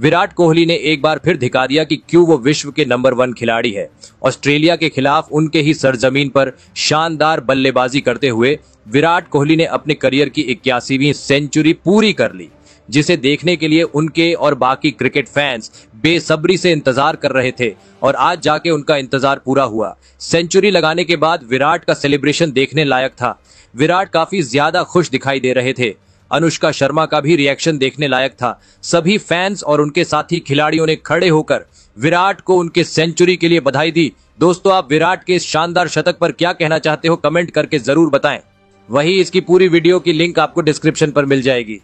विराट कोहली ने एक बार फिर दिखा दिया कि क्यों वो विश्व के नंबर वन खिलाड़ी है ऑस्ट्रेलिया के खिलाफ उनके ही सरजमीन पर शानदार बल्लेबाजी करते हुए विराट कोहली ने अपने करियर की इक्यासीवी सेंचुरी पूरी कर ली जिसे देखने के लिए उनके और बाकी क्रिकेट फैंस बेसब्री से इंतजार कर रहे थे और आज जाके उनका इंतजार पूरा हुआ सेंचुरी लगाने के बाद विराट का सेलिब्रेशन देखने लायक था विराट काफी ज्यादा खुश दिखाई दे रहे थे अनुष्का शर्मा का भी रिएक्शन देखने लायक था सभी फैंस और उनके साथी खिलाड़ियों ने खड़े होकर विराट को उनके सेंचुरी के लिए बधाई दी दोस्तों आप विराट के इस शानदार शतक पर क्या कहना चाहते हो कमेंट करके जरूर बताएं वहीं इसकी पूरी वीडियो की लिंक आपको डिस्क्रिप्शन पर मिल जाएगी